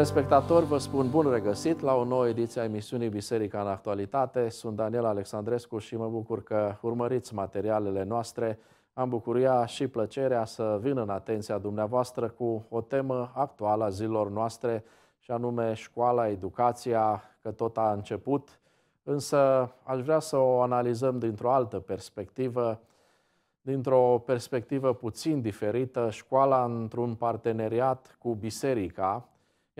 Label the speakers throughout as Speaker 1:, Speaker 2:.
Speaker 1: telespectatori, vă spun bun regăsit la o nouă ediție a emisiunii Biserica în Actualitate. Sunt Daniel Alexandrescu și mă bucur că urmăriți materialele noastre. Am bucuria și plăcerea să vin în atenția dumneavoastră cu o temă actuală a zilor noastre, și anume școala, educația, că tot a început. Însă aș vrea să o analizăm dintr-o altă perspectivă, dintr-o perspectivă puțin diferită, școala într-un parteneriat cu biserica,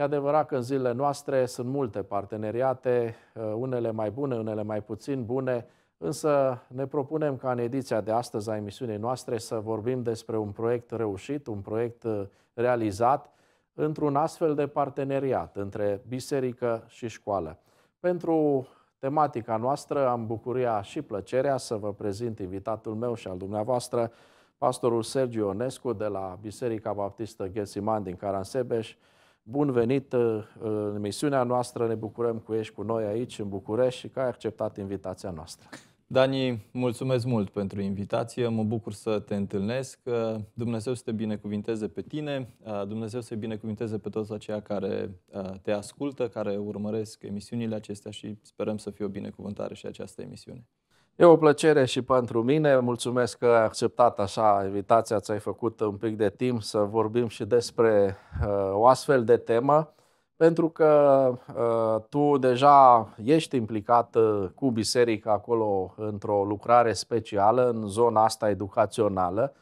Speaker 1: E adevărat că în zilele noastre sunt multe parteneriate, uh, unele mai bune, unele mai puțin bune, însă ne propunem ca în ediția de astăzi a emisiunii noastre să vorbim despre un proiect reușit, un proiect uh, realizat într-un astfel de parteneriat între biserică și școală. Pentru tematica noastră am bucuria și plăcerea să vă prezint invitatul meu și al dumneavoastră, pastorul Sergiu Onescu de la Biserica Baptistă Ghețiman din Caransebeș, Bun venit uh, în emisiunea noastră, ne bucurăm
Speaker 2: cu ești cu noi aici în București și că ai acceptat invitația noastră. Dani, mulțumesc mult pentru invitație, mă bucur să te întâlnesc. Uh, Dumnezeu să te binecuvinteze pe tine, uh, Dumnezeu să-i binecuvinteze pe toți aceia care te ascultă, care urmăresc emisiunile acestea și sperăm să fie o binecuvântare și această emisiune.
Speaker 1: E o plăcere și pentru mine. Mulțumesc că ai acceptat așa invitația, ți-ai făcut un pic de timp să vorbim și despre uh, o astfel de temă, pentru că uh, tu deja ești implicat uh, cu biserica acolo într-o lucrare specială în zona asta educațională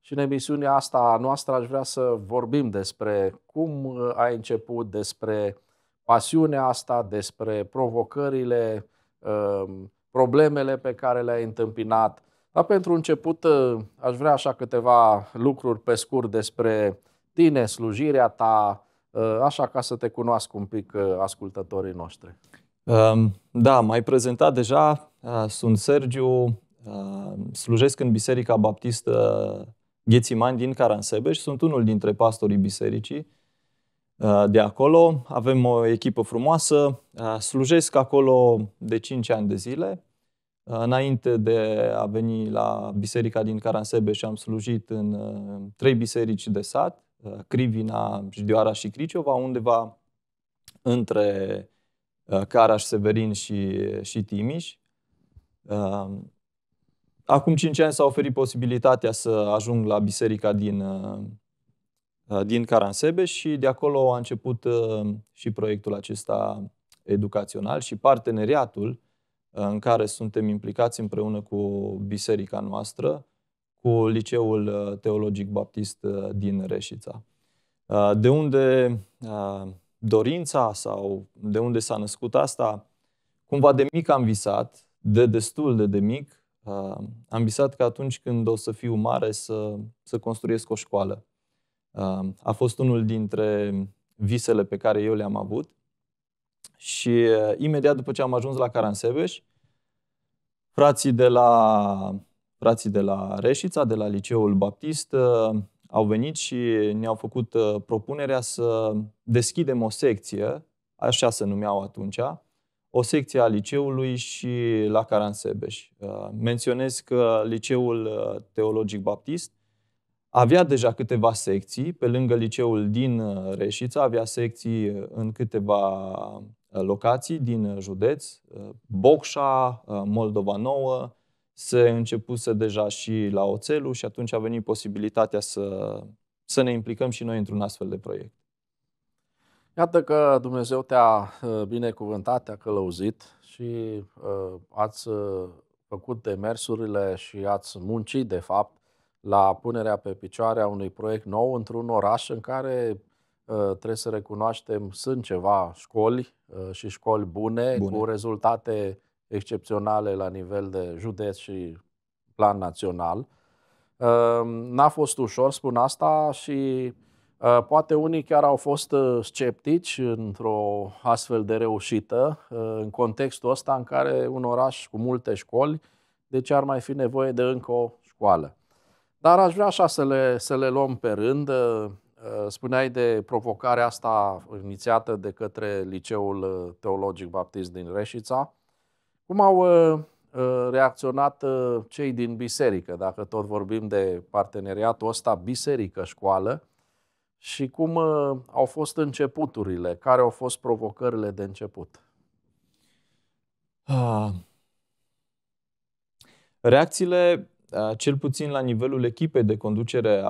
Speaker 1: și în emisiunea asta noastră aș vrea să vorbim despre cum uh, ai început, despre pasiunea asta, despre provocările uh, problemele pe care le-ai întâmpinat. Dar pentru început ă, aș vrea așa câteva lucruri pe scurt despre tine, slujirea ta, ă, așa ca să te cunoască un pic ă, ascultătorii noștri.
Speaker 2: Da, m-ai prezentat deja, sunt Sergiu, slujesc în Biserica Baptistă Ghețimani din Caransebeș, sunt unul dintre pastorii bisericii de acolo, avem o echipă frumoasă, slujesc acolo de 5 ani de zile, Uh, înainte de a veni la biserica din Caransebe și am slujit în uh, trei biserici de sat, uh, Crivina, Jdioara și Criciova, undeva între Caraș, Severin și, și Timiș. Acum cinci ani s-a oferit posibilitatea să ajung la biserica din, din Caransebe și de acolo a început și proiectul acesta educațional și parteneriatul în care suntem implicați împreună cu biserica noastră, cu Liceul uh, Teologic Baptist uh, din Reșița. Uh, de unde dorința sau de unde s-a născut asta, cumva de mic am visat, de destul de de mic, am visat că atunci când o să fiu mare să, să construiesc o școală. A fost unul dintre visele pe care eu le-am avut și uh, imediat după ce am ajuns la Caransebeș, frații de la, frații de la Reșița, de la Liceul Baptist, uh, au venit și ne-au făcut uh, propunerea să deschidem o secție, așa se numeau atunci, o secție a liceului și la Caransebeș. Menționez că liceul teologic baptist avea deja câteva secții, pe lângă liceul din Reșița, avea secții în câteva Uh, locații din uh, județ, uh, Bocșa, Moldova Nouă, se începuse deja și la Oțelul și atunci a venit posibilitatea să, să ne implicăm și noi într-un astfel de proiect.
Speaker 1: Iată că Dumnezeu te-a binecuvântat, te-a călăuzit și uh, ați făcut demersurile și ați muncit, de fapt, la punerea pe picioare a unui proiect nou într-un oraș în care Ă, trebuie să recunoaștem, sunt ceva școli ă, și școli bune, bune. cu rezultate excepționale la nivel de județ și plan național. Ă, n-a fost ușor, spun asta, și poate unii chiar au fost sceptici într-o astfel de reușită, în contextul ăsta în care un oraș cu multe școli, deci ar mai fi nevoie de încă o școală. Dar aș vrea așa să le, să le luăm pe rând. Uh, spuneai de provocarea asta inițiată de către Liceul uh, Teologic Baptist din Reșița. Cum au uh, reacționat cei din biserică, dacă tot vorbim de parteneriatul ăsta biserică-școală, și cum au fost începuturile, care au fost provocările de început?
Speaker 2: Ah. Reacțiile cel puțin la nivelul echipei de conducere a,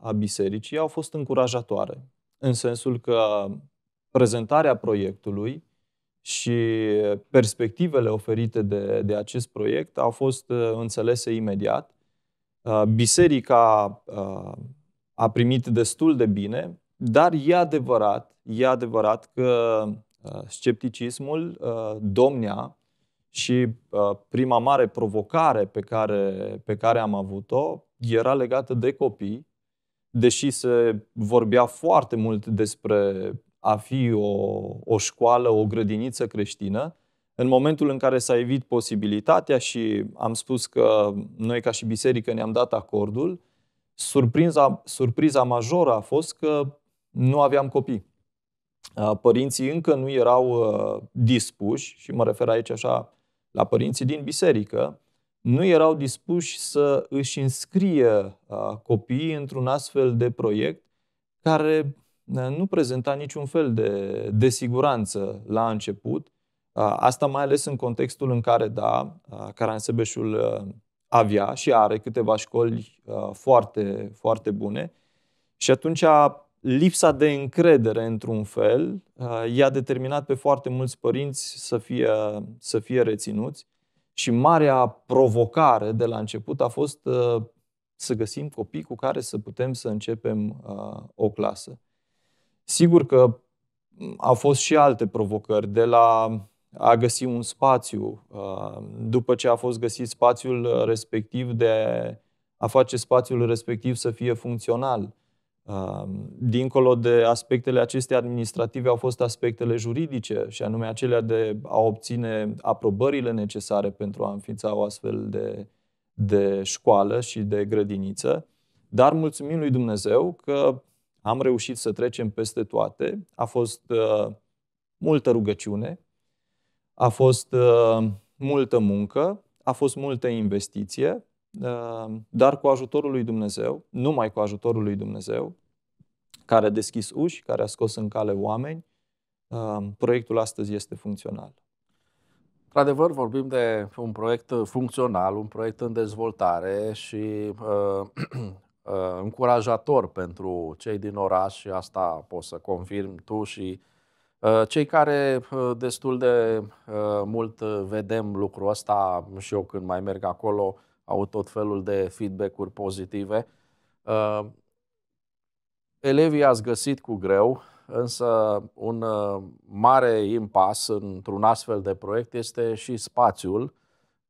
Speaker 2: a bisericii, au fost încurajatoare. În sensul că prezentarea proiectului și perspectivele oferite de, de acest proiect au fost uh, înțelese imediat. Biserica a primit destul de bine, dar e adevărat, e adevărat că uh, scepticismul uh, domnea și uh, prima mare provocare pe care, pe care am avut-o era legată de copii, deși se vorbea foarte mult despre a fi o, o școală, o grădiniță creștină, în momentul în care s-a evit posibilitatea și am spus că noi ca și biserică ne-am dat acordul, surpriza, surpriza majoră a fost că nu aveam copii. Uh, părinții încă nu erau uh, dispuși și mă refer aici așa la părinții din biserică, nu erau dispuși să își înscrie copiii într-un astfel de proiect care nu prezenta niciun fel de, de siguranță la început. Asta mai ales în contextul în care, da, Caransebeșul avea și are câteva școli foarte, foarte bune. Și atunci lipsa de încredere, într-un fel, uh, i-a determinat pe foarte mulți părinți să fie, să fie reținuți și marea provocare de la început a fost uh, să găsim copii cu care să putem să începem uh, o clasă. Sigur că mm, au fost și alte provocări, de la a găsi un spațiu, după ce a fost găsit spațiul respectiv, de a face spațiul respectiv să fie funcțional Dincolo de aspectele acestea administrative au fost aspectele juridice și anume acelea de a obține aprobările necesare pentru a înființa o astfel de, de școală și de grădiniță. Dar mulțumim lui Dumnezeu că am reușit să trecem peste toate. A fost uh, multă rugăciune, a fost uh, multă muncă, a fost multă investiție, Ehm, dar cu ajutorul lui Dumnezeu, numai cu ajutorul lui Dumnezeu, care a deschis uși, care a scos în cale oameni, ehm, proiectul astăzi este funcțional.
Speaker 1: Într-adevăr, vorbim de un proiect funcțional, un proiect în dezvoltare și uh, uh, încurajator pentru cei din oraș și asta poți să confirm tu și uh, cei care uh, destul de uh, mult vedem lucrul ăsta și eu când mai merg acolo, au tot felul de feedback-uri pozitive. Uh, elevii ați găsit cu greu, însă un uh, mare impas într-un astfel de proiect este și spațiul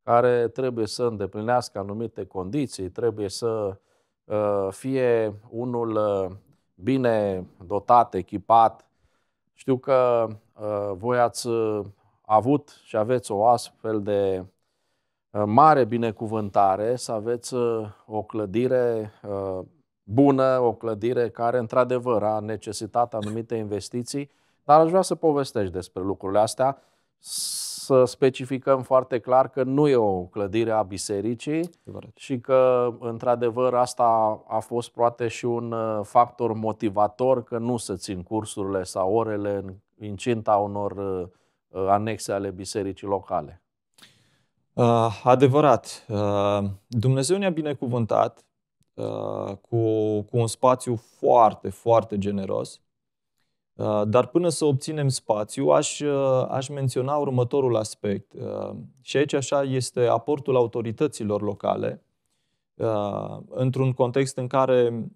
Speaker 1: care trebuie să îndeplinească anumite condiții, trebuie să uh, fie unul uh, bine dotat, echipat. Știu că uh, voi ați uh, avut și aveți o astfel de Uh, mare binecuvântare să aveți uh, o clădire uh, bună, o clădire care într-adevăr a necesitat anumite investiții, dar aș vrea să povestești despre lucrurile astea, să specificăm foarte clar că nu e o clădire a bisericii și că, într-adevăr, asta a fost poate și un factor motivator că nu se țin cursurile sau orele în incinta unor anexe
Speaker 2: ale bisericii locale. Uh, adevărat, uh, Dumnezeu ne-a binecuvântat uh, cu, cu un spațiu foarte, foarte generos, uh, dar până să obținem spațiu, aș, uh, aș menționa următorul aspect. Uh, și aici așa este aportul autorităților locale, uh, într-un context în care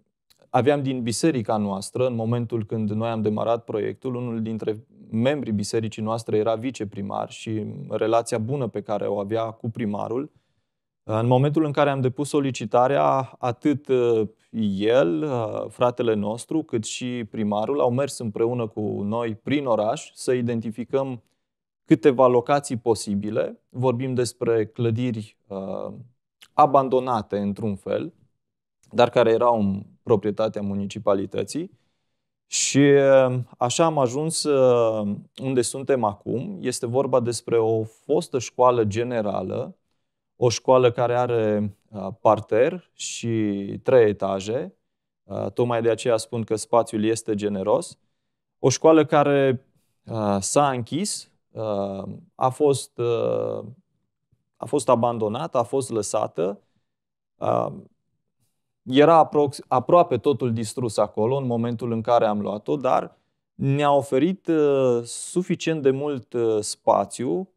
Speaker 2: aveam din biserica noastră, în momentul când noi am demarat proiectul, unul dintre membrii bisericii noastre era viceprimar și relația bună pe care o avea cu primarul, în momentul în care am depus solicitarea, atât uh, el, uh, fratele nostru, cât și primarul au mers împreună cu noi prin oraș să identificăm câteva locații posibile. Vorbim despre clădiri uh, abandonate într-un fel, dar care erau în proprietatea municipalității și um, așa am ajuns um, unde suntem acum. Este vorba despre o fostă școală generală, o școală care are uh, parter și trei etaje. Uh, tocmai de aceea spun că spațiul este generos. O școală care uh, s-a închis, a fost, a fost abandonată, a fost lăsată era apro- aproape totul distrus acolo în momentul în care am luat-o, dar ne-a oferit uh, suficient de mult uh, spațiu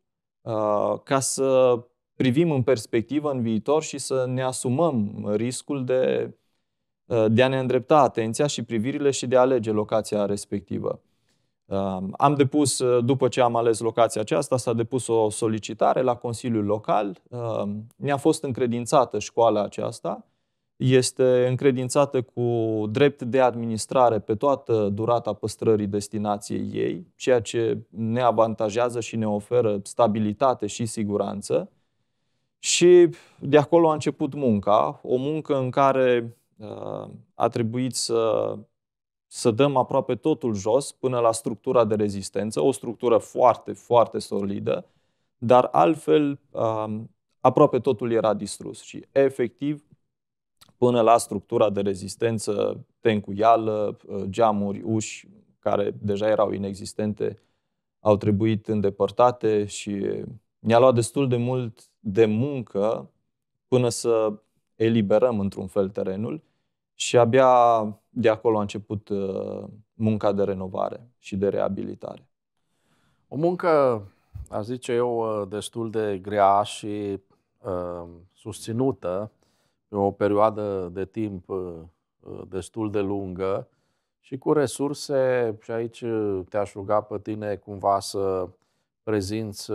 Speaker 2: uh, ca să privim în perspectivă, în viitor și să ne asumăm riscul de, uh, de a ne îndrepta atenția și privirile și de a alege locația respectivă. Uh, am depus, uh, după ce am ales locația aceasta, s-a depus o solicitare la Consiliul Local. Ne-a fost încredințată școala aceasta este încredințată cu drept de administrare pe toată durata păstrării destinației ei, ceea ce ne avantajează și ne oferă stabilitate și siguranță. Și de acolo a început munca, o muncă în care uh, a trebuit să, să dăm aproape totul jos până la structura de rezistență, o structură foarte, foarte solidă, dar altfel uh, aproape totul era distrus și efectiv până la structura de rezistență, tencuială, uh, geamuri, uși, care deja erau inexistente, au trebuit îndepărtate și ne-a luat destul de mult de muncă până să eliberăm într-un fel terenul și abia de acolo a început uh, munca de renovare și de reabilitare.
Speaker 1: O muncă, aș zice eu, uh, destul de grea și uh, susținută pe o perioadă de timp uh, uh, destul de lungă și cu resurse, și aici uh, te-aș ruga pe tine cumva să prezinți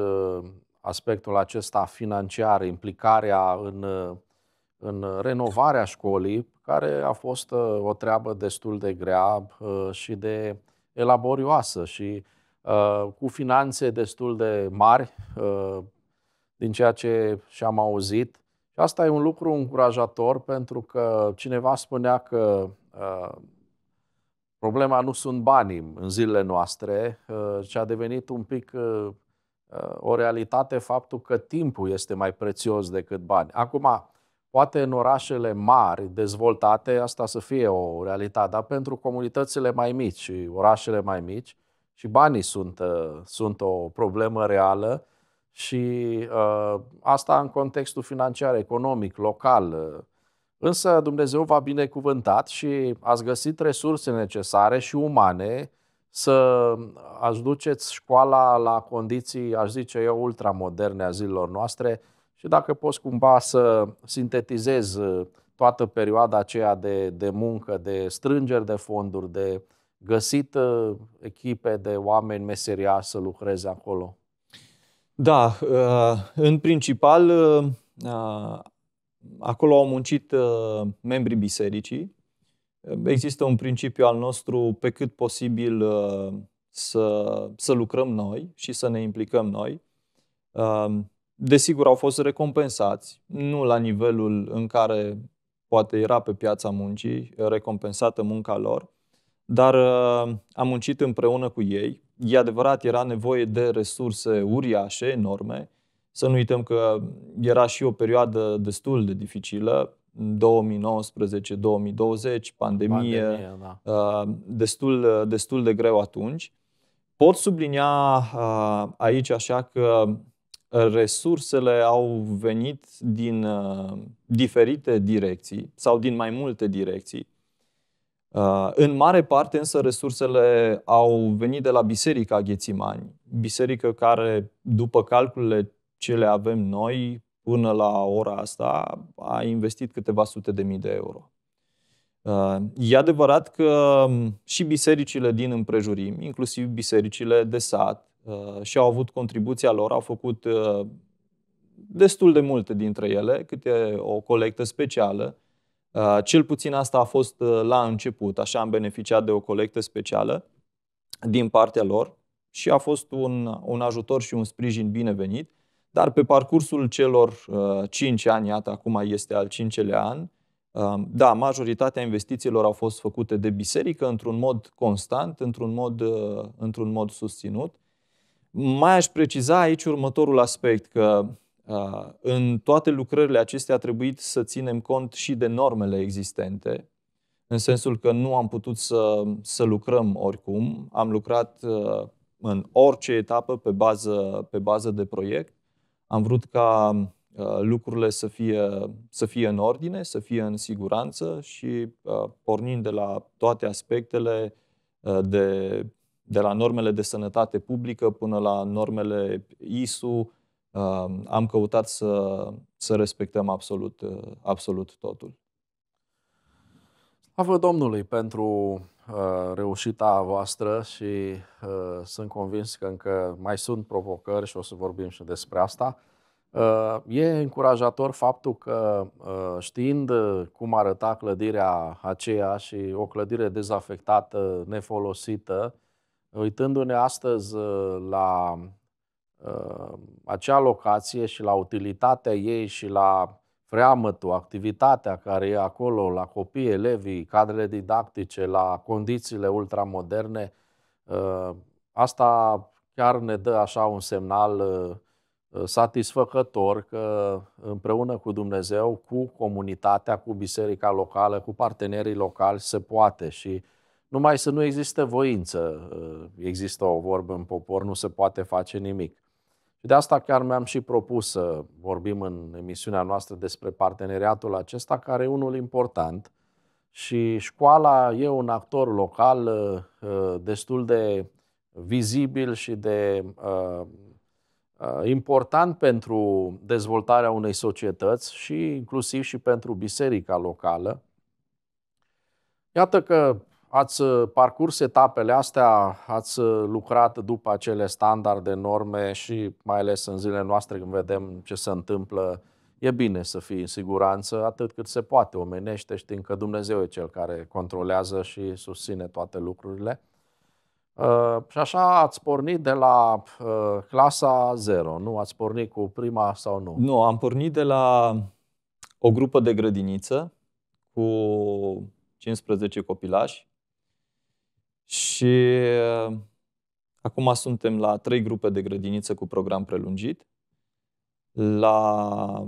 Speaker 1: aspectul acesta financiar, implicarea în, în renovarea școlii, care a fost o treabă destul de grea și de elaborioasă și cu finanțe destul de mari, din ceea ce și-am auzit, și asta e un lucru încurajator pentru că cineva spunea că uh, problema nu sunt banii în zilele noastre, uh, ci a devenit un pic uh, uh, o realitate faptul că timpul este mai prețios decât bani. Acum, poate în orașele mari, dezvoltate, asta să fie o realitate, dar pentru comunitățile mai mici și orașele mai mici, și banii sunt, uh, sunt o problemă reală, și uh, asta în contextul financiar, economic, local. Uh. Însă Dumnezeu v-a binecuvântat și ați găsit resurse necesare și umane să duceți școala la condiții, aș zice eu, ultramoderne a zilelor noastre și dacă poți cumva să sintetizez uh, toată perioada aceea de, de muncă, de strângeri de fonduri, de găsit uh, echipe de oameni meseriași să lucreze acolo.
Speaker 2: Da, uh, în principal, uh, uh, acolo au muncit membrii bisericii. Există un principiu al nostru pe cât posibil să, să lucrăm noi și să ne implicăm noi. Desigur, au fost recompensați, nu la nivelul în care poate era pe piața muncii, recompensată munca lor, dar am muncit împreună cu ei, e adevărat, era nevoie de resurse uriașe, enorme. Să nu uităm că era și o perioadă destul de dificilă, 2019-2020, pandemie, pandemie da. Uh, destul, destul de greu atunci. Pot sublinia uh, aici așa că resursele au venit din uh, diferite direcții sau din mai multe direcții. Uh, în mare parte însă resursele au venit de la Biserica Ghețimani, biserică care, după calculele ce le avem noi, până la ora asta, a investit câteva sute de mii de euro. Uh, e adevărat că um, și bisericile din împrejurim, inclusiv bisericile de sat, uh, și-au avut contribuția lor, au făcut destul de multe dintre ele, câte o colectă specială, Uh, cel puțin asta a fost uh, la început, așa am beneficiat de o colectă specială din partea lor și a fost un, un ajutor și un sprijin binevenit, dar pe parcursul celor uh, 5 ani, iată acum este al cincelea an, uh, da, majoritatea investițiilor au fost făcute de biserică într-un mod constant, într-un mod, uh, într-un mod susținut. Mai aș preciza aici următorul aspect, că Uh, în toate lucrările acestea a trebuit să ținem cont și de normele existente, în sensul că nu am putut să, să lucrăm oricum, am lucrat uh, în orice etapă pe bază, pe bază de proiect. Am vrut ca uh, lucrurile să fie, să fie în ordine, să fie în siguranță și pornind de la toate aspectele, de, de la normele de sănătate publică până la normele ISU, am căutat să, să respectăm absolut, absolut totul.
Speaker 1: Slavă Domnului pentru uh, reușita voastră și uh, sunt convins că încă mai sunt provocări și o să vorbim și despre asta. Uh, e încurajator faptul că uh, știind uh, cum arăta clădirea aceea și o clădire dezafectată, nefolosită, uitându-ne astăzi uh, la Uh, acea locație și la utilitatea ei și la freamătul, activitatea care e acolo, la copii, elevii, cadrele didactice, la condițiile ultramoderne, uh, asta chiar ne dă așa un semnal uh, satisfăcător că împreună cu Dumnezeu, cu comunitatea, cu biserica locală, cu partenerii locali se poate și numai să nu existe voință. Există o vorbă în popor, nu se poate face nimic. Și de asta chiar mi-am și propus să vorbim în emisiunea noastră despre parteneriatul acesta, care e unul important. Și școala e un actor local uh, destul de vizibil și de uh, uh, important pentru dezvoltarea unei societăți și inclusiv și pentru biserica locală. Iată că Ați uh, parcurs etapele astea, ați uh, lucrat după acele standarde, norme și mai ales în zilele noastre când vedem ce se întâmplă, e bine să fii în siguranță atât cât se poate omenește, știind că Dumnezeu e cel care controlează și susține toate lucrurile. Uh, și așa ați pornit de la uh, clasa 0, nu? Ați pornit cu prima sau nu?
Speaker 2: Nu, am pornit de la o grupă de grădiniță cu 15 copilași și uh, acum suntem la trei grupe de grădiniță cu program prelungit, la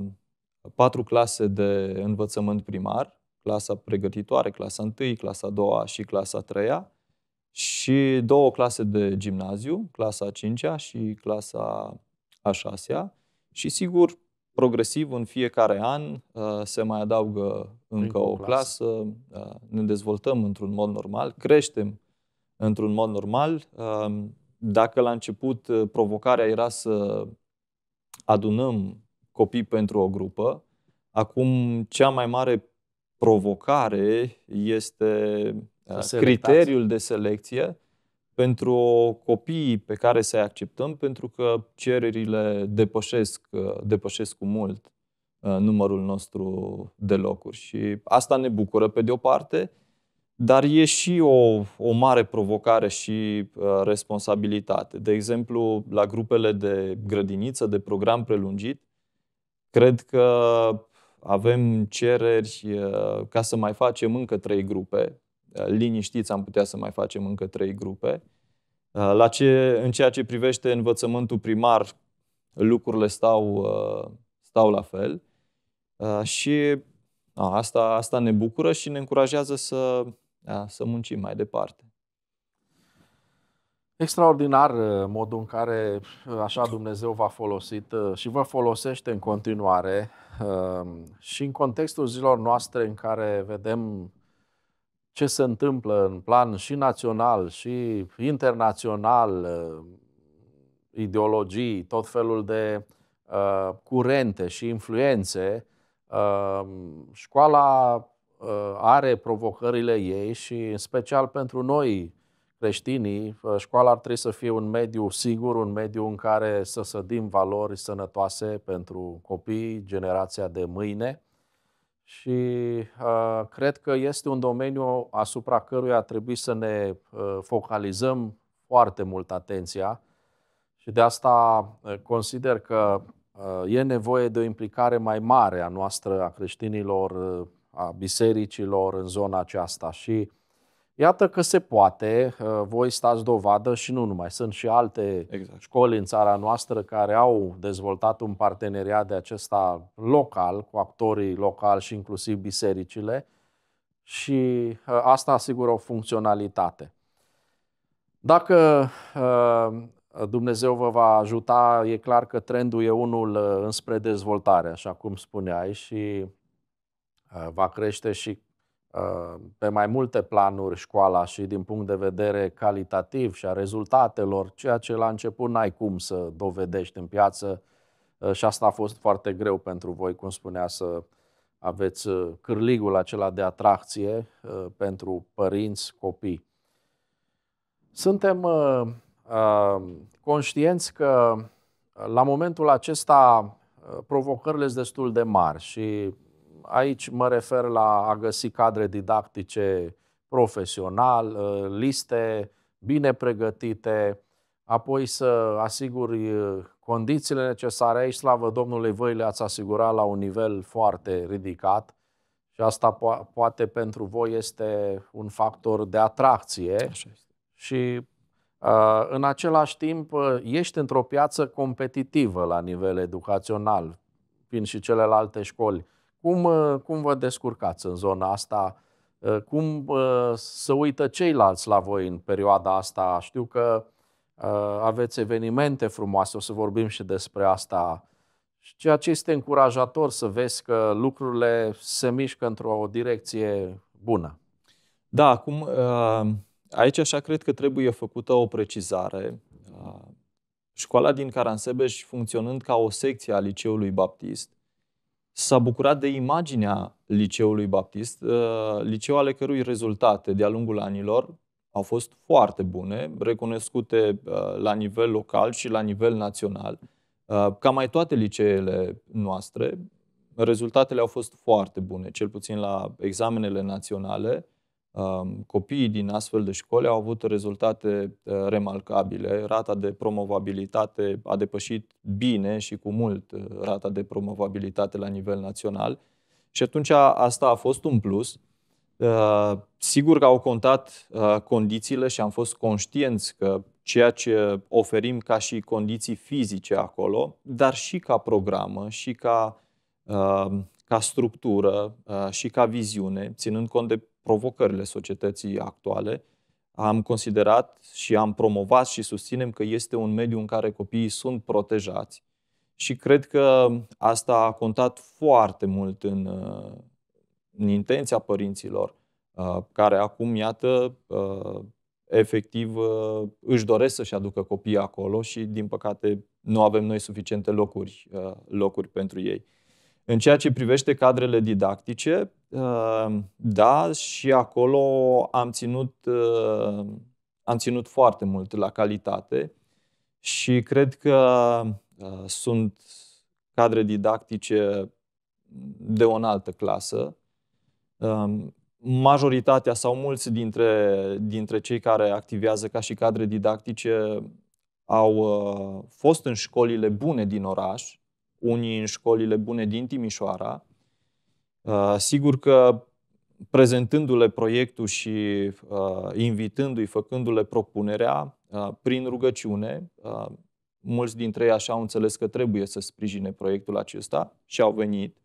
Speaker 2: patru clase de învățământ primar, clasa pregătitoare, clasa 1, clasa 2 și clasa 3 și două clase de gimnaziu, clasa 5 și clasa a 6 și sigur progresiv în fiecare an uh, se mai adaugă încă o clasă, uh, ne dezvoltăm într-un mod normal, creștem într-un mod normal. Dacă la început uh, provocarea era să adunăm copii pentru o grupă, acum cea mai mare provocare este uh, criteriul de selecție pentru copiii pe care să-i acceptăm, pentru că cererile depășesc, uh, depășesc cu mult numărul nostru de locuri. Și asta ne bucură pe de o parte, dar e și o, o mare provocare și uh, responsabilitate. De exemplu, la grupele de grădiniță, de program prelungit, cred că avem cereri uh, ca să mai facem încă trei grupe. Uh, liniștiți am putea să mai facem încă trei grupe. Uh, la ce, în ceea ce privește învățământul primar, lucrurile stau, uh, stau la fel. Uh, și uh, asta, asta ne bucură și ne încurajează să, da, să muncim mai departe.
Speaker 1: Extraordinar uh, modul în care uh, așa Dumnezeu v-a folosit uh, și vă folosește în continuare și în contextul zilor noastre în care vedem ce se întâmplă în plan și național și internațional, ideologii, tot felul de curente și influențe, școala Uh, are provocările ei și în special pentru noi creștinii, uh, școala ar trebui să fie un mediu sigur, un mediu în care să sădim valori sănătoase pentru copii, generația de mâine și uh, cred că este un domeniu asupra căruia trebuie să ne uh, focalizăm foarte mult atenția și de asta uh, consider că uh, e nevoie de o implicare mai mare a noastră, a creștinilor, a bisericilor în zona aceasta și iată că se poate, uh, voi stați dovadă și nu numai, sunt și alte exact. școli în țara noastră care au dezvoltat un parteneriat de acesta local cu actorii locali și inclusiv bisericile și uh, asta asigură o funcționalitate. Dacă uh, Dumnezeu vă va ajuta, e clar că trendul e unul înspre dezvoltare, așa cum spuneai, și Uh, va crește și uh, pe mai multe planuri școala și din punct de vedere calitativ și a rezultatelor, ceea ce la început n-ai cum să dovedești în piață uh, și asta a fost foarte greu pentru voi, cum spunea, să aveți cârligul acela de atracție pentru părinți, copii. Suntem conștienți că la momentul acesta provocările sunt destul de mari și Aici mă refer la a găsi cadre didactice profesional, ă, liste bine pregătite, apoi să asiguri ă, condițiile necesare. Aici, slavă Domnului, voi le-ați asigurat la un nivel foarte ridicat și asta po- poate pentru voi este un factor de atracție. Așa este. Și uh, în același timp ești într-o piață competitivă la nivel educațional, fiind și celelalte școli cum, uh, cum vă descurcați în zona asta? Uh, cum uh, să uită ceilalți la voi în perioada asta? Știu că aveți evenimente frumoase, o să vorbim și despre asta. Și ceea ce este încurajator să vezi că lucrurile se
Speaker 2: mișcă într-o direcție bună. Da, acum aici așa cred că trebuie făcută o precizare. Școala din Caransebeș, funcționând ca o secție a Liceului Baptist, s-a bucurat de imaginea liceului baptist, uh, liceu ale cărui rezultate de-a lungul anilor au fost foarte bune, recunoscute uh, la nivel local și la nivel național. Uh, ca mai toate liceele noastre, rezultatele au fost foarte bune, cel puțin la examenele naționale. Um, copiii din astfel de școli au avut rezultate uh, remarcabile. Rata de promovabilitate a depășit bine și cu mult uh, rata de promovabilitate la nivel național. Și atunci asta a fost un plus. Uh, sigur că au contat condițiile și am fost conștienți că ceea ce oferim ca și condiții fizice acolo, dar și ca programă și ca, ca structură și ca viziune, ținând cont de provocările societății actuale, am considerat și am promovat și susținem că este un mediu în care copiii sunt protejați și cred că asta a contat foarte mult în, în intenția părinților, uh, care acum, iată, uh, efectiv uh, își doresc să-și aducă copiii acolo și, din păcate, nu avem noi suficiente locuri, locuri pentru ei. În ceea ce privește cadrele didactice, uh, da, și acolo am ținut, uh, am ținut foarte mult la calitate și cred că uh, sunt cadre didactice de o înaltă clasă. Um, majoritatea sau mulți dintre, dintre cei care activează ca și cadre didactice au fost în școlile bune din oraș, unii în școlile bune din Timișoara. Uh, sigur că prezentându-le proiectul și uh, invitându-i, făcându-le propunerea, uh, prin rugăciune, mulți dintre ei așa au înțeles că trebuie să sprijine proiectul acesta și au venit,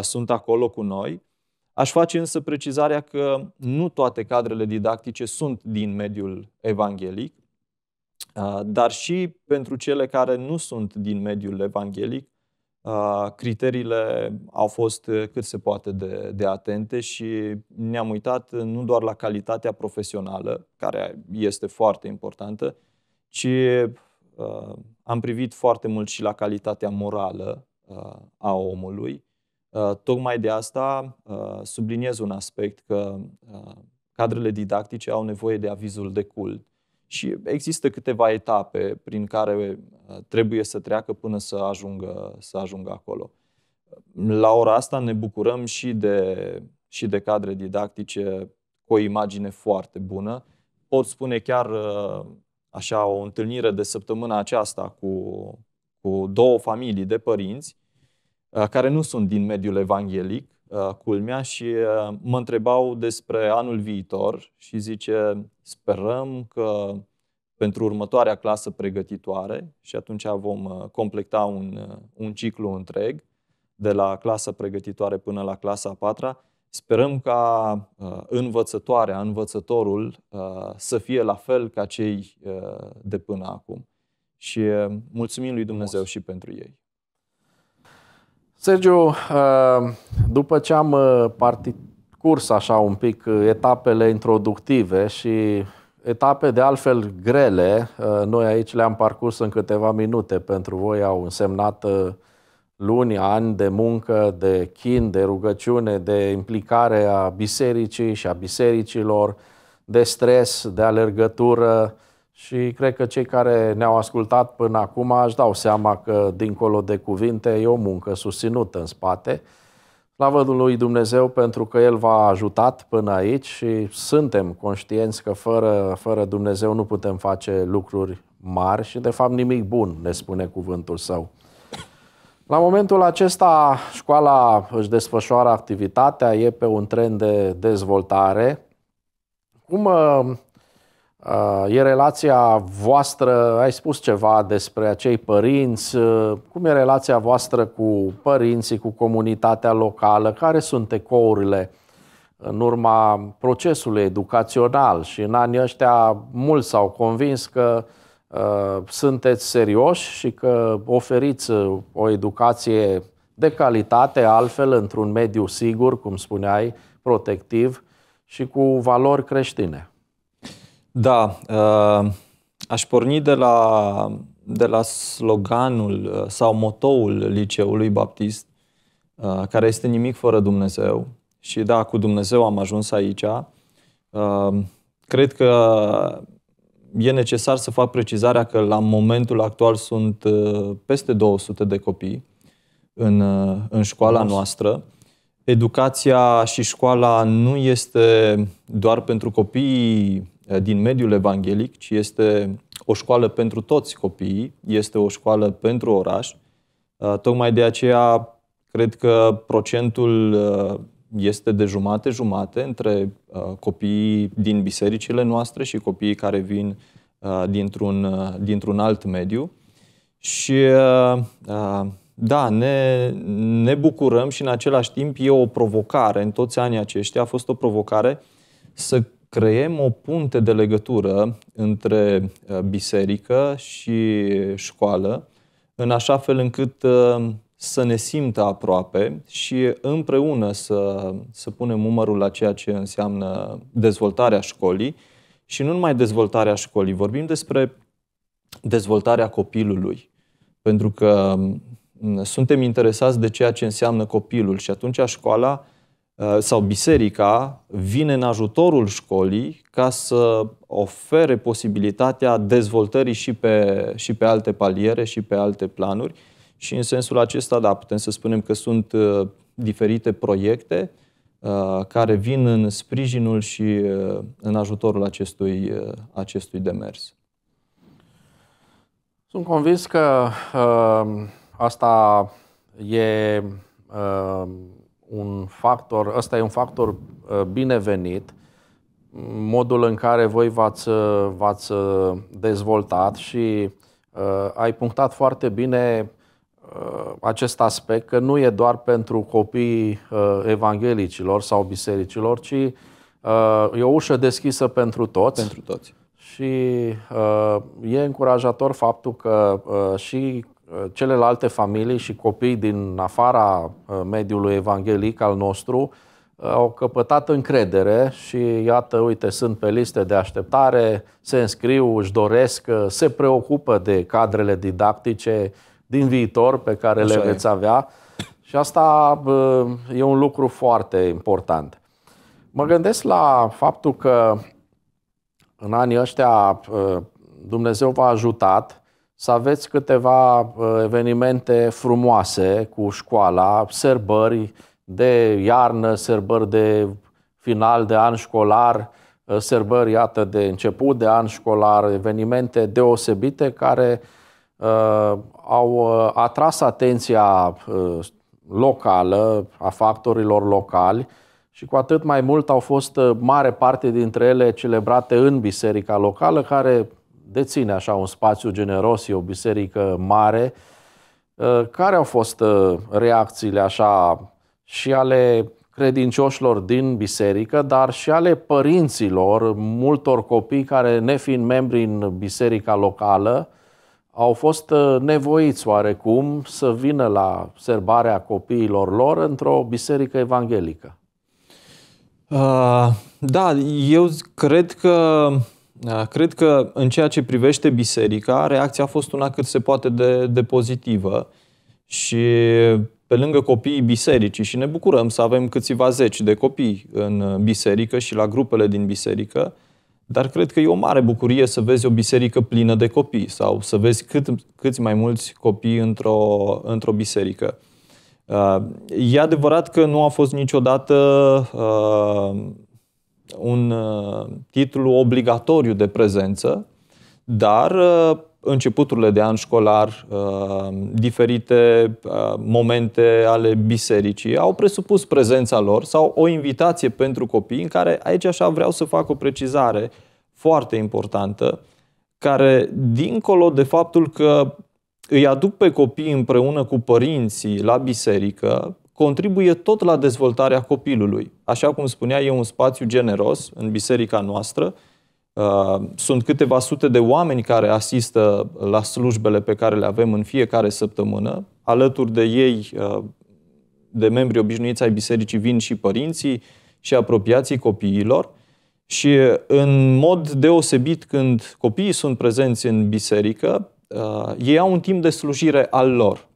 Speaker 2: sunt acolo cu noi. Aș face însă precizarea că nu toate cadrele didactice sunt din mediul evanghelic, dar și pentru cele care nu sunt din mediul evanghelic, criteriile au fost eh, cât se poate de, de atente și ne-am uitat eh, nu doar la calitatea profesională, care este foarte importantă, ci uh, am privit foarte mult și la calitatea morală uh, a omului. Uh, tocmai de asta uh, subliniez un aspect că uh, cadrele didactice au nevoie de avizul de cult. Și există câteva etape prin care uh, trebuie să treacă până să ajungă, să ajungă acolo. La ora asta ne bucurăm și de, și de cadre didactice cu o imagine foarte bună. Pot spune chiar uh, așa o întâlnire de săptămâna aceasta cu, cu două familii de părinți uh, care nu sunt din mediul evanghelic, culmea, și mă întrebau despre anul viitor și zice, Sperăm că pentru următoarea clasă pregătitoare și atunci vom uh, completa un, uh, un ciclu întreg de la clasa pregătitoare până la clasa a patra. Sperăm ca uh, învățătoarea, învățătorul uh, să fie la fel ca cei uh, de până acum. Și uh, mulțumim lui Dumnezeu și pentru ei.
Speaker 1: Sergiu, uh, după ce am partit Curs așa un pic uh, etapele introductive și etape de altfel grele. Uh, noi aici le-am parcurs în câteva minute. Pentru voi au însemnat uh, luni, ani de muncă, de chin, de rugăciune, de implicare a bisericii și a bisericilor, de stres, de alergătură și cred că cei care ne-au ascultat până acum își dau seama că, dincolo de cuvinte, e o muncă susținută în spate. Slavă lui Dumnezeu pentru că El v-a ajutat până aici și suntem conștienți că fără, fără Dumnezeu nu putem face lucruri mari și de fapt nimic bun, ne spune cuvântul Său. La momentul acesta, școala își desfășoară activitatea, e pe un trend de dezvoltare. Cum Uh, e relația voastră, ai spus ceva despre acei părinți, uh, cum e relația voastră cu părinții, cu comunitatea locală, care sunt ecourile în urma procesului educațional și în anii ăștia mulți s-au convins că uh, sunteți serioși și că oferiți uh, o educație de calitate, altfel într-un mediu sigur, cum
Speaker 2: spuneai, protectiv și cu valori creștine. Da, uh, aș porni de la, de la sloganul uh, sau motoul liceului baptist, uh, care este nimic fără Dumnezeu. Și da, cu Dumnezeu am ajuns aici. Cred că e necesar să fac precizarea că la momentul actual sunt peste 200 de copii în, în școala noastră. Educația și școala nu este doar pentru copiii Eh, din mediul evanghelic, ci este o școală pentru toți copiii, este o școală pentru oraș. Eh, tocmai de aceea cred că procentul eh, este de jumate-jumate între copiii din bisericile noastre și copiii care vin dintr-un, dintr-un alt mediu. Și da, ne, ne bucurăm și în același timp e o provocare. În toți anii aceștia a fost o provocare să creăm o punte de legătură între uh, biserică și școală, în așa fel încât uh, să ne simtă aproape și împreună să, să punem numărul la ceea ce înseamnă dezvoltarea școlii și nu numai dezvoltarea școlii, vorbim despre dezvoltarea copilului. Pentru că mm, suntem interesați de ceea ce înseamnă copilul și atunci școala uh, Uh, sau biserica vine în ajutorul școlii ca să ofere posibilitatea dezvoltării și pe, și pe alte paliere și pe alte planuri. Și în sensul acesta, da, putem să spunem că sunt uh, diferite proiecte uh, care vin în sprijinul și în ajutorul acestui, acestui demers.
Speaker 1: Sunt convins că ă, asta e ă, un factor, ăsta e un factor uh, binevenit, modul în care voi v-ați, uh, v-ați uh, dezvoltat și uh, ai punctat foarte bine uh, acest aspect, că nu e doar pentru copiii uh, evanghelicilor sau bisericilor, ci uh, e o ușă deschisă pentru toți. Pentru toți. Și uh, e încurajator faptul că uh, și Uh, celelalte familii și copii din afara uh, mediului evanghelic al nostru uh, au căpătat încredere și iată, uite, sunt pe liste de așteptare, se înscriu, își doresc, se preocupă de cadrele didactice din viitor pe care Așa le veți e. avea și asta e un lucru foarte important. Mă gândesc la faptul că în anii ăștia Dumnezeu v-a ajutat să aveți câteva uh, evenimente frumoase cu școala, sărbări de iarnă, sărbări de final de an școlar, uh, sărbări, iată, de început de an școlar, evenimente deosebite care uh, au uh, atras atenția uh, locală, a factorilor locali și cu atât mai mult au fost mare parte dintre ele celebrate în biserica locală, care deține așa un spațiu generos, e o biserică mare. Uh, care au fost uh, reacțiile așa și ale credincioșilor din biserică, dar și ale părinților, multor copii care, nefiind membri în biserica locală, au fost uh, nevoiți oarecum să vină la serbarea copiilor lor într-o biserică evanghelică.
Speaker 2: Uh, da, eu cred că Cred că în ceea ce privește biserica, reacția a fost una cât se poate de, de pozitivă și pe lângă copiii bisericii și ne bucurăm să avem câțiva zeci de copii în biserică și la grupele din biserică, dar cred că e o mare bucurie să vezi o biserică plină de copii sau să vezi cât, câți mai mulți copii într-o, într-o biserică. E adevărat că nu a fost niciodată un uh, titlu obligatoriu de prezență, dar uh, începuturile de an școlar, uh, diferite momente ale bisericii au presupus prezența lor sau o invitație pentru copii în care aici așa vreau să fac o precizare foarte importantă, care dincolo de faptul că îi aduc pe copii împreună cu părinții la biserică, contribuie tot la dezvoltarea copilului. Așa cum spunea, e un spațiu generos în biserica noastră. Uh, sunt câteva sute de oameni care asistă la slujbele pe care le avem în fiecare săptămână. Alături de ei, uh, de membri obișnuiți ai bisericii, vin și părinții și apropiații copiilor. Și în mod deosebit când copiii sunt prezenți în biserică, uh, ei au un timp de slujire al lor.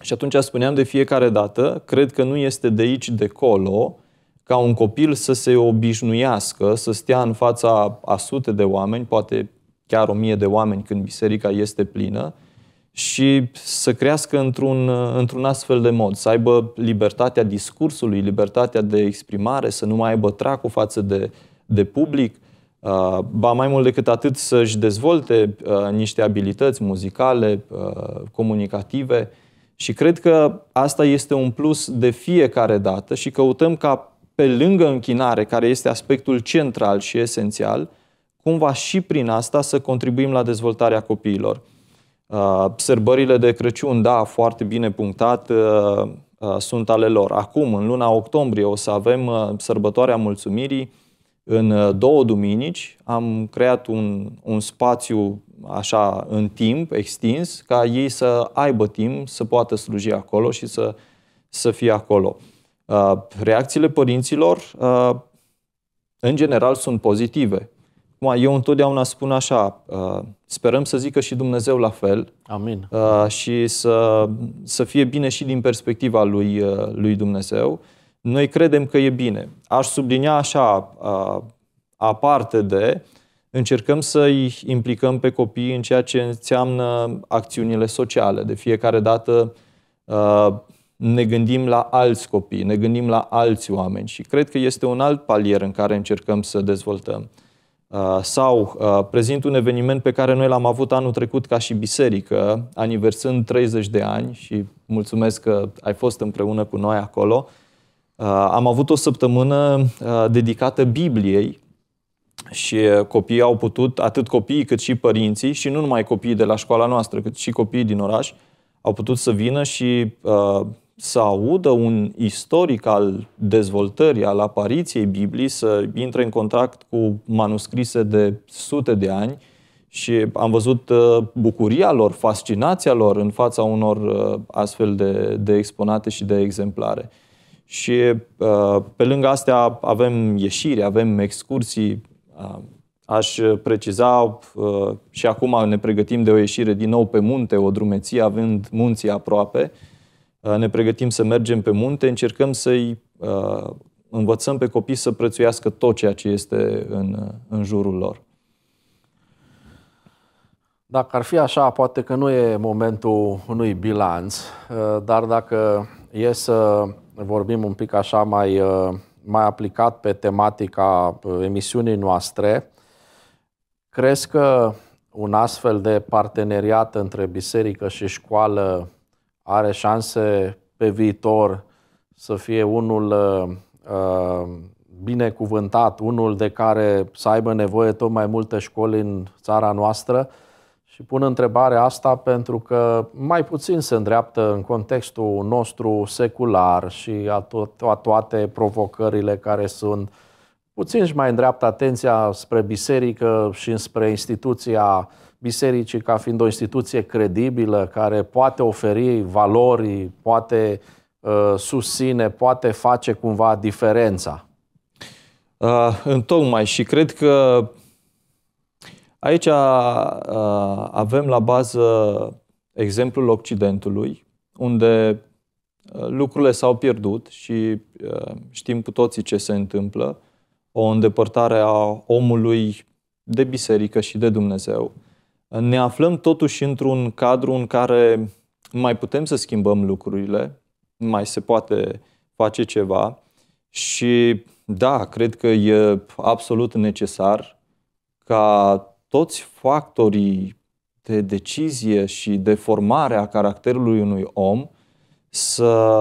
Speaker 2: Și atunci spuneam de fiecare dată, cred că nu este de aici de colo ca un copil să se obișnuiască, să stea în fața a sute de oameni, poate chiar o mie de oameni când biserica este plină, și să crească într-un, într-un astfel de mod, să aibă libertatea discursului, libertatea de exprimare, să nu mai aibă tracul față de, de public, uh, ba mai mult decât atât să-și dezvolte uh, niște abilități muzicale, uh, comunicative, și cred că asta este un plus de fiecare dată și căutăm ca pe lângă închinare, care este aspectul central și esențial, cumva și prin asta să contribuim la dezvoltarea copiilor. Uh, sărbările de Crăciun, da, foarte bine punctat, uh, uh, sunt ale lor. Acum, în luna octombrie, o să avem uh, sărbătoarea mulțumirii. În uh, două duminici am creat un, un spațiu așa în timp extins, ca ei să aibă timp să poată sluji acolo și să, să fie acolo. Uh, reacțiile părinților, uh, în general, sunt pozitive. Eu întotdeauna spun așa, uh, sperăm să zică și Dumnezeu la fel Amin. și să, să fie bine și din perspectiva lui, lui Dumnezeu. Noi credem că e bine. Aș sublinia așa, aparte de, încercăm să-i implicăm pe copii în ceea ce înseamnă acțiunile sociale. De fiecare dată uh, ne gândim la alți copii, ne gândim la alți oameni și cred că este un alt palier în care încercăm să dezvoltăm. Uh, sau uh, prezint un eveniment pe care noi l-am avut anul trecut ca și biserică, aniversând 30 de ani și mulțumesc că ai fost împreună cu noi acolo. Am avut o săptămână dedicată Bibliei și copiii au putut, atât copiii cât și părinții, și nu numai copiii de la școala noastră, cât și copiii din oraș, au putut să vină și uh, să audă un istoric al dezvoltării, al apariției Bibliei, să intre în contact cu manuscrise de sute de ani și am văzut uh, bucuria lor, fascinația lor în fața unor uh, astfel de, de exponate și de exemplare. Și pe lângă astea avem ieșiri, avem excursii Um, aș uh, preciza uh, și acum ne pregătim de o ieșire din nou pe munte, o drumeție, având munții aproape. Uh, ne pregătim să mergem pe munte, încercăm să-i învățăm pe copii să prețuiască tot ceea ce este în, în jurul lor.
Speaker 1: Dacă ar fi așa, poate că nu e momentul unui bilanț, dar dacă e să vorbim un pic așa mai mai aplicat pe tematica uh, emisiunii noastre, crezi că un astfel de parteneriat între biserică și școală are șanse pe viitor să fie unul uh, uh binecuvântat, unul de care să aibă nevoie tot mai multe școli în țara noastră? Și pun întrebarea asta pentru că mai puțin se îndreaptă în contextul nostru secular și a, tot, a toate provocările care sunt. Puțin și mai îndreaptă atenția spre biserică și spre instituția bisericii ca fiind o instituție credibilă care poate oferi valori, poate uh, susține, poate face cumva diferența.
Speaker 2: Uh, întocmai și cred că Aici uh, avem la bază exemplul Occidentului, unde uh, lucrurile s-au pierdut și uh, știm cu toții ce se întâmplă, o îndepărtare a omului de biserică și de Dumnezeu. Ne aflăm totuși într-un cadru în care mai putem să schimbăm lucrurile, mai se poate face ceva și da, cred că e absolut necesar ca toți factorii de decizie și de formare a caracterului unui om să,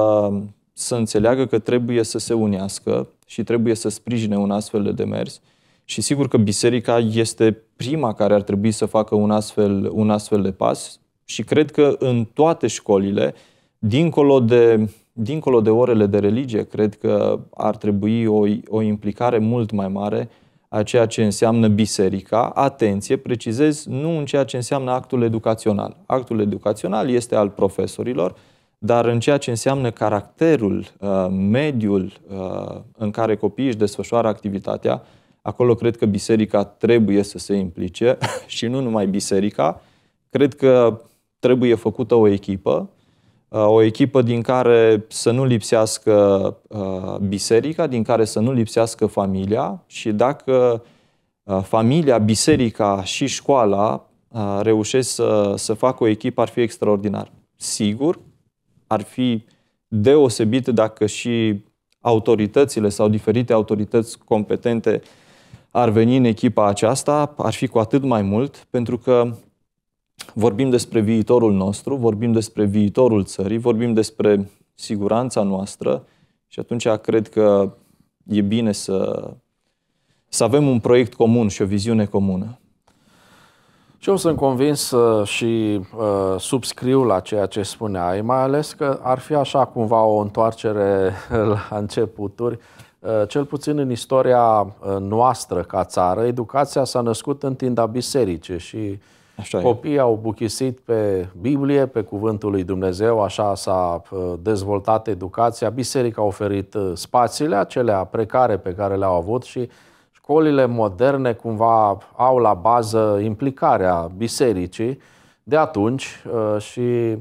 Speaker 2: să înțeleagă că trebuie să se unească și trebuie să sprijine un astfel de demers. Și sigur că biserica este prima care ar trebui să facă un astfel, un astfel de pas și cred că în toate școlile, dincolo de, dincolo de orele de religie, cred că ar trebui o, o implicare mult mai mare a ceea ce înseamnă biserica, atenție, precizez, nu în ceea ce înseamnă actul educațional. Actul educațional este al profesorilor, dar în ceea ce înseamnă caracterul, uh, mediul uh, în care copiii își desfășoară activitatea, acolo cred că biserica trebuie să se implice și nu numai biserica, cred că trebuie făcută o echipă Uh, o echipă din care să nu lipsească uh, biserica, din care să nu lipsească familia și dacă uh, familia, biserica și școala reușesc să, să facă o echipă, ar fi extraordinar. Sigur, ar fi deosebit dacă și autoritățile sau diferite autorități competente ar veni în echipa aceasta, ar fi cu atât mai mult, pentru că vorbim despre viitorul nostru, vorbim despre viitorul țării, vorbim despre siguranța noastră și atunci cred că e bine să, să avem un proiect comun și o viziune comună.
Speaker 1: Și eu sunt convins și uh, subscriu la ceea ce spuneai, mai ales că ar fi așa cumva o întoarcere la începuturi. Uh, cel puțin în istoria uh, noastră ca țară, educația s-a născut în tinda bisericii și uh, Așa Copiii e. au buchisit pe Biblie, pe Cuvântul lui Dumnezeu, așa s-a uh, dezvoltat educația, biserica a oferit uh, spațiile acelea precare pe care le-au avut și școlile moderne cumva au la bază implicarea bisericii de atunci uh, și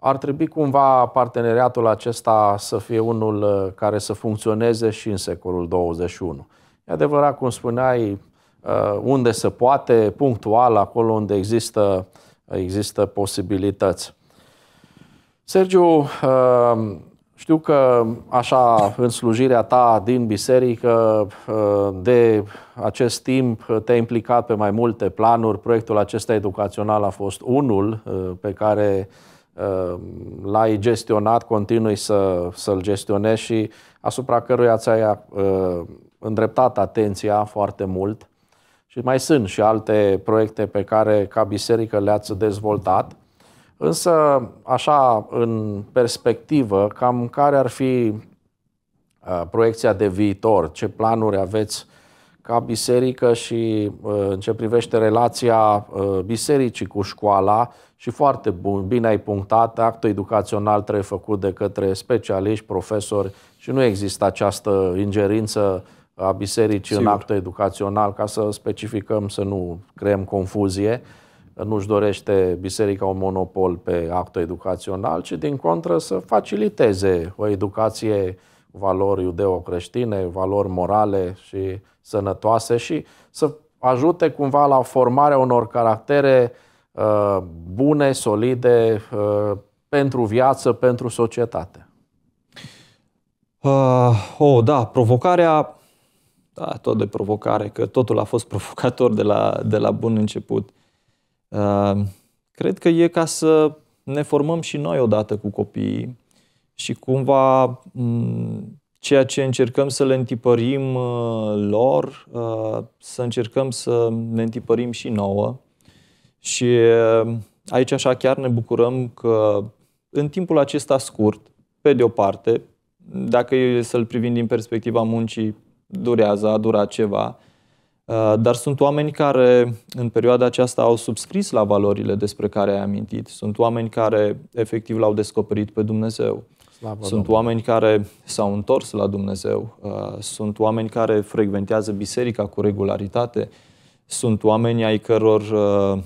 Speaker 1: ar trebui cumva parteneriatul acesta să fie unul care să funcționeze și în secolul 21. E adevărat, cum spuneai, Uh, unde se poate, punctual, acolo unde există, există posibilități. Sergiu, uh, știu că așa în slujirea ta din biserică uh, de acest timp te-ai implicat pe mai multe planuri. Proiectul acesta educațional a fost unul pe care l-ai gestionat, continui să, să-l gestionezi și asupra căruia ți-ai îndreptat atenția foarte mult. Și mai sunt și alte proiecte pe care ca biserică le-ați dezvoltat. Însă, așa, în perspectivă, cam care ar fi uh, proiecția de viitor? Ce planuri aveți ca biserică și uh, în ce privește relația uh, bisericii cu școala? Și foarte bun, bine ai punctat, actul educațional trebuie făcut de către specialiști, profesori și nu există această ingerință a bisericii Sigur. în actul educațional, ca să specificăm, să nu creăm confuzie. Nu-și dorește biserica un monopol pe actul educațional, ci din contră să faciliteze o educație valori iudeo-creștine, valori morale și sănătoase și să ajute cumva la formarea unor caractere uh, bune, solide, uh, pentru
Speaker 2: viață, pentru societate. Uh, oh, da, provocarea da, tot de provocare, că totul a fost provocator de la, de la bun început. Uh, cred că e ca să ne formăm și noi odată cu copiii și cumva mm, ceea ce încercăm să le întipărim uh, lor, uh, să încercăm să ne întipărim și nouă. Și aici așa chiar ne bucurăm că în timpul acesta scurt, pe de o parte, dacă e să-l privim din perspectiva muncii, durează, a durat ceva, uh, dar sunt oameni care în perioada aceasta au subscris la valorile despre care ai amintit. Sunt oameni care efectiv l-au descoperit pe Dumnezeu. Slavă sunt Domnul. oameni care s-au întors la Dumnezeu. Uh, sunt oameni care frecventează biserica cu regularitate. Sunt oameni ai căror uh,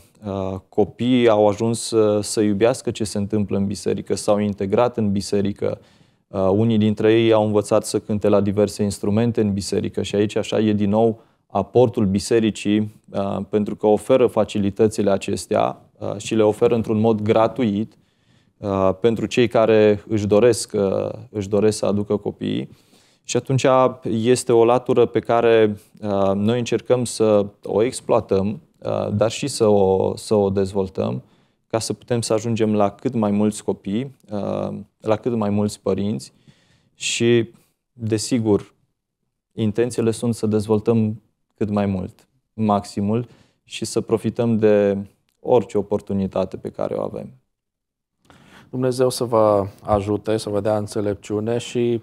Speaker 2: copii au ajuns să iubească ce se întâmplă în biserică, s-au integrat în biserică Uh, unii dintre ei au învățat să cânte la diverse instrumente în biserică și aici așa e din nou aportul bisericii uh, pentru că oferă facilitățile acestea uh, și le oferă într-un mod gratuit pentru cei care își doresc, își doresc să aducă copiii. Și atunci este o latură pe care noi încercăm să o exploatăm, dar și să o, să o dezvoltăm. Uh, ca să putem să ajungem la cât mai mulți copii, uh, la cât mai mulți părinți și, desigur, intențiile sunt să dezvoltăm cât mai mult, maximul, și să profităm de orice oportunitate pe care o avem.
Speaker 1: Dumnezeu să vă ajute, să vă dea înțelepciune și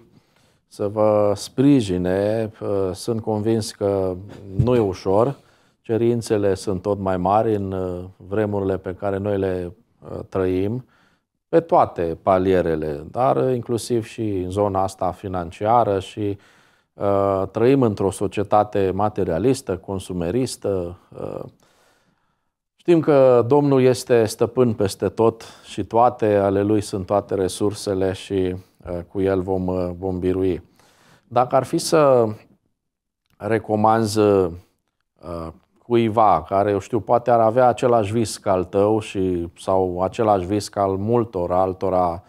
Speaker 1: să vă sprijine. Uh, sunt convins că nu e ușor, Cerințele sunt tot mai mari în uh, vremurile pe care noi le uh, trăim, pe toate palierele, dar uh, inclusiv și în zona asta financiară și trăim într-o societate materialistă, consumeristă. știm că Domnul este stăpân peste tot și toate, ale Lui sunt toate resursele și cu El vom, vom birui. Dacă ar fi să recomanz cuiva care, eu știu, poate ar avea același vis ca al tău și, sau același vis ca al multor altora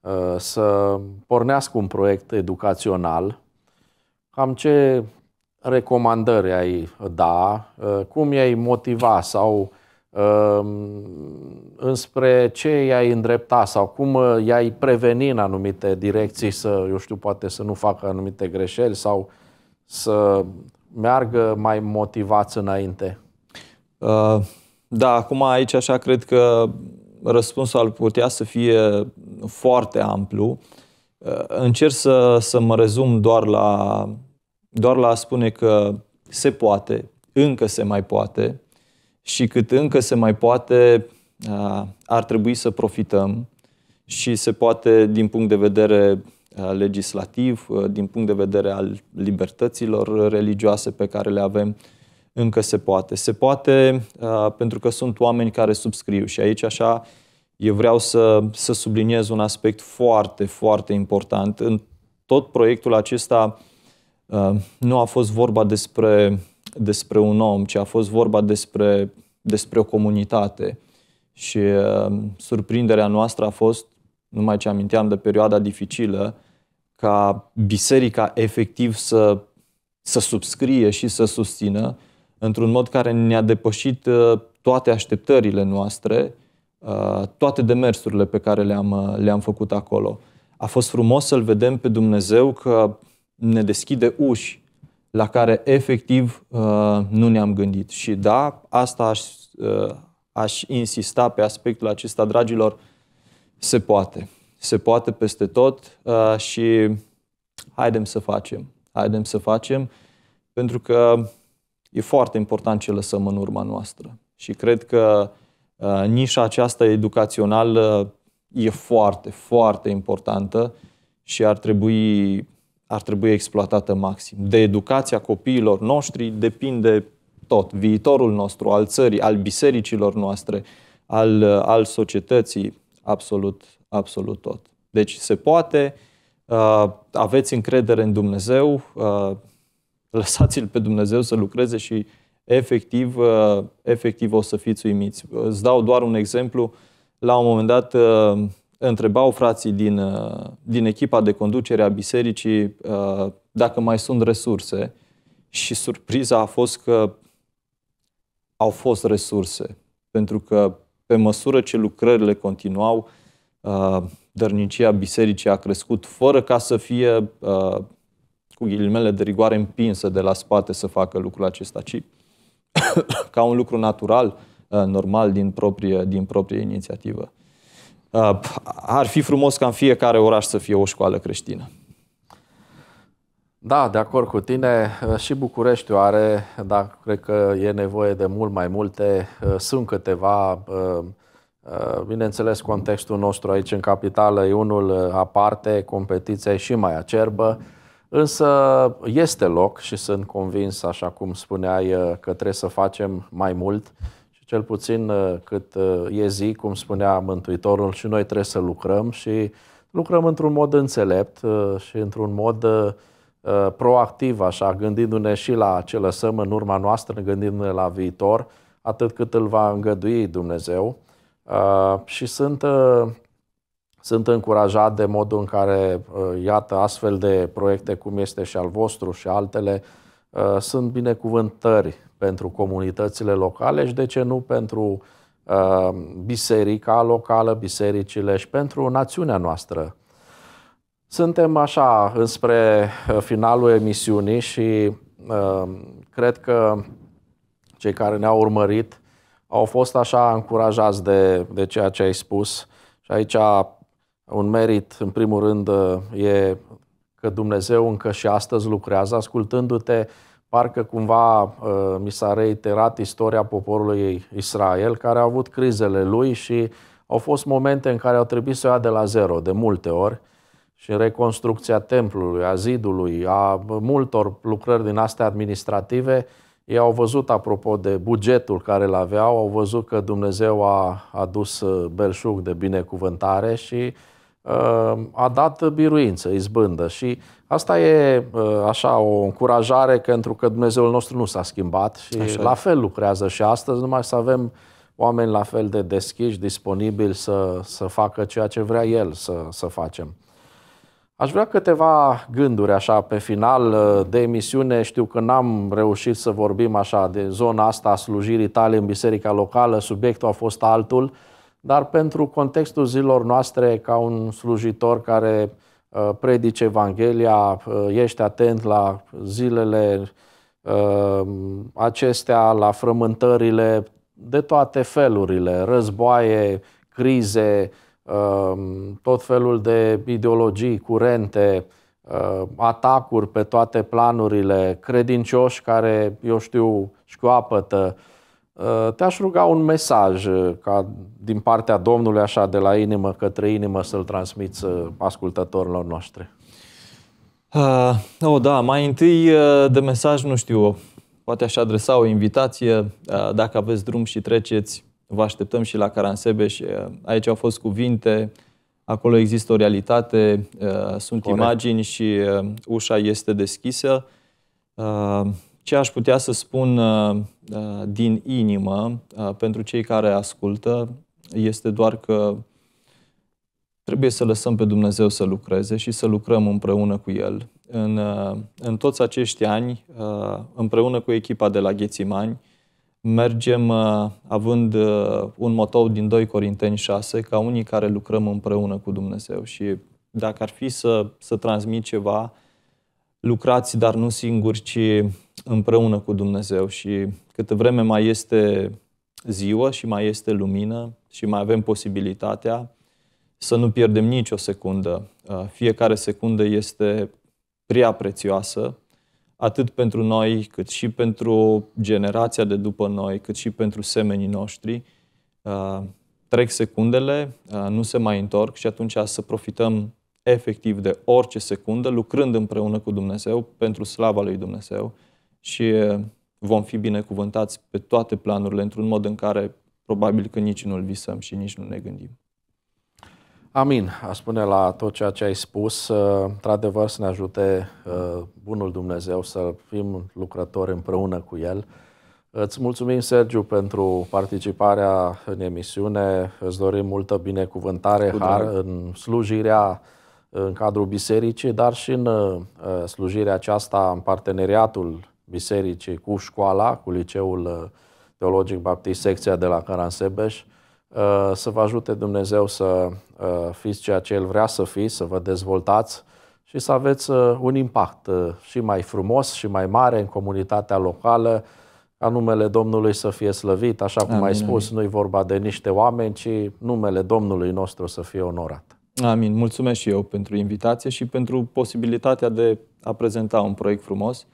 Speaker 1: uh, să pornească un proiect educațional, cam ce recomandări ai da, uh, cum i-ai motiva sau um, înspre ce i-ai îndrepta sau cum uh, i-ai preveni în anumite direcții să, eu știu, poate să nu facă anumite greșeli sau
Speaker 2: să meargă mai motivați înainte? Uh, da, acum aici așa cred că răspunsul ar putea să fie foarte amplu. Uh, încerc să, să mă rezum doar la, doar la a spune că se poate, încă se mai poate și cât încă se mai poate, uh, ar trebui să profităm și se poate din punct de vedere Uh, legislativ, uh, din punct de vedere al libertăților religioase pe care le avem, încă se poate. Se poate uh, pentru că sunt oameni care subscriu și aici așa eu vreau să, să subliniez un aspect foarte, foarte important. În tot proiectul acesta nu a fost vorba despre, despre un om, ci a fost vorba despre, despre o comunitate. Și surprinderea noastră a fost, numai ce aminteam de perioada dificilă, ca biserica efectiv să, să subscrie și să susțină într-un mod care ne-a depășit uh, toate așteptările noastre, uh, toate demersurile pe care le-am, uh, le-am făcut acolo. A fost frumos să-L vedem pe Dumnezeu că ne deschide uși la care efectiv nu ne-am gândit. Și da, asta aș, aș insista pe aspectul acesta, dragilor, se poate se poate peste tot uh, și haidem să facem. Haidem să facem, pentru că e foarte important ce lăsăm în urma noastră. Și cred că uh, nișa aceasta educațională e foarte, foarte importantă și ar trebui, ar trebui exploatată maxim. De educația copiilor noștri depinde tot. Viitorul nostru, al țării, al bisericilor noastre, al, al societății, absolut, absolut tot. Deci se poate, uh, aveți încredere în Dumnezeu, uh, lăsați-L pe Dumnezeu să lucreze și efectiv, uh, efectiv o să fiți uimiți. Îți dau doar un exemplu. La un moment dat întrebau frații din, din echipa de conducere a bisericii dacă mai sunt resurse și surpriza a fost că au fost resurse, pentru că pe măsură ce lucrările continuau, uh, Uh, dărnicia bisericii a crescut fără ca să fie, uh, cu ghilimele de rigoare, împinsă de la spate să facă lucrul acesta, ci ca un lucru natural, uh, normal, din proprie, din proprie inițiativă. Ar fi frumos ca în fiecare oraș să fie o școală creștină. Da, de acord cu
Speaker 1: tine. Și o are, dar cred că e nevoie de mult mai multe. Sunt câteva Uh, bineînțeles, contextul nostru aici în capitală e unul uh, aparte, competiția e și mai acerbă, însă este loc și sunt convins, așa cum spuneai, uh, că trebuie să facem mai mult și cel puțin cât e zi, cum spunea Mântuitorul, și noi trebuie să lucrăm și lucrăm într-un mod înțelept și într-un mod proactiv, așa, gândindu-ne și la ce lăsăm în urma noastră, gândindu-ne la viitor, atât cât îl va îngădui Dumnezeu. Uh, și sunt, uh, sunt încurajat de modul în care, uh, iată, astfel de proiecte cum este și al vostru și altele, sunt binecuvântări pentru comunitățile locale și, de ce nu, pentru biserica locală, bisericile și pentru națiunea noastră. Suntem așa înspre finalul emisiunii și cred că cei care ne-au urmărit au fost așa încurajați de, de ceea ce ai spus și aici un merit, în primul rând, uh, e că Dumnezeu încă și astăzi lucrează. Ascultându-te, parcă cumva uh, mi s-a reiterat istoria poporului Israel, care a avut crizele lui și au fost momente în care au trebuit să o ia de la zero, de multe ori, și reconstrucția templului, a zidului, a multor lucrări din astea administrative, ei au văzut, apropo de bugetul care îl aveau, au văzut că Dumnezeu a adus uh, belșug de binecuvântare și uh, a dat biruință, izbândă. Și asta e uh, așa o încurajare pentru că Dumnezeul nostru nu s-a schimbat și așa. la fel lucrează și astăzi, numai să avem oameni la fel de deschiși, disponibili să, să facă ceea ce vrea El să, să facem. Aș vrea câteva gânduri așa pe final uh, de emisiune. Știu că n-am reușit să vorbim așa de zona asta a slujirii tale în biserica locală, subiectul a fost altul, dar pentru contextul zilor noastre, ca un slujitor care uh, predice Evanghelia, uh, ești atent la zilele acestea, la frământările de toate felurile, războaie, crize, Ehm, tot felul de ideologii curente, ehm, atacuri pe toate planurile, credincioși care, eu știu, școapătă. Ehm, te-aș ruga un mesaj eh, ca din partea Domnului, așa, de la inimă către inimă, să-l transmiți eh, ascultătorilor noștri.
Speaker 2: Uh, oh, da, mai întâi de mesaj, nu știu, poate aș adresa o invitație, dacă aveți drum și treceți vă așteptăm și la Caransebeș. Aici au fost cuvinte, acolo există o realitate, sunt Corect. imagini și ușa este deschisă. Ce aș putea să spun din inimă pentru cei care ascultă este doar că trebuie să lăsăm pe Dumnezeu să lucreze și să lucrăm împreună cu El. În, în toți acești ani, împreună cu echipa de la Ghețimani, mergem uh, având uh, un motou din 2 Corinteni 6, ca unii care lucrăm împreună cu Dumnezeu și dacă ar fi să, să transmit ceva, lucrați, dar nu singuri, ci împreună cu Dumnezeu și câtă vreme mai este ziua și mai este lumină și mai avem posibilitatea să nu pierdem nicio secundă. Uh, fiecare secundă este prea prețioasă atât pentru noi, cât și pentru generația de după noi, cât și pentru semenii noștri. Uh, trec secundele, uh, nu se mai întorc și atunci să profităm efectiv de orice secundă, lucrând împreună cu Dumnezeu, pentru slava lui Dumnezeu și uh, vom fi binecuvântați pe toate planurile, într-un mod în care probabil că nici nu-l visăm și nici nu ne gândim. Amin, aș spune
Speaker 1: la tot ceea ce ai spus. Uh, într-adevăr, să ne ajute uh, Bunul Dumnezeu să fim lucrători împreună cu El. Îți mulțumim, Sergiu, pentru participarea în emisiune. Îți dorim multă binecuvântare, har în slujirea în cadrul bisericii, dar și în uh, slujirea aceasta, în parteneriatul bisericii cu școala, cu Liceul Teologic Baptist, secția de la Caransebeș. Uh, să vă ajute Dumnezeu să uh, fiți ceea ce El vrea să fiți, să vă dezvoltați și să aveți uh, un impact și mai frumos și mai mare în comunitatea locală, ca numele Domnului să fie slăvit, așa cum amin, ai spus,
Speaker 2: nu-i vorba de niște oameni, ci numele Domnului nostru să fie onorat. Amin. Mulțumesc și eu pentru invitație și pentru posibilitatea de a prezenta un proiect frumos,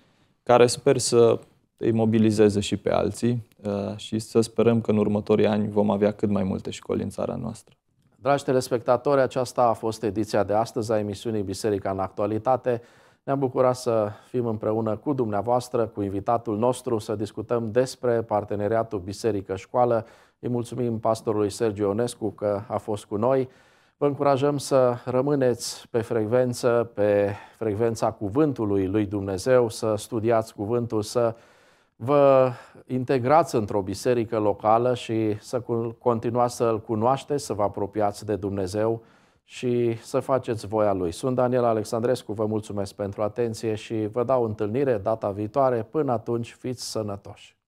Speaker 2: care sper să îi mobilizeze și pe alții uh, și să sperăm că în următorii ani vom avea cât mai multe școli în țara noastră.
Speaker 1: Dragi telespectatori, aceasta a fost ediția de astăzi a emisiunii Biserica în Actualitate. Ne-am bucurat să fim împreună cu dumneavoastră, cu invitatul nostru, să discutăm despre parteneriatul Biserică-Școală. Îi mulțumim pastorului Sergiu Onescu că a fost cu noi. Vă încurajăm să rămâneți pe frecvență, pe frecvența cuvântului lui Dumnezeu, să studiați cuvântul, să vă integrați într-o biserică locală și să continuați să-L cunoașteți, să vă apropiați de Dumnezeu și să faceți voia Lui. Sunt Daniel Alexandrescu, vă mulțumesc pentru atenție și vă dau întâlnire data viitoare. Până atunci, fiți sănătoși!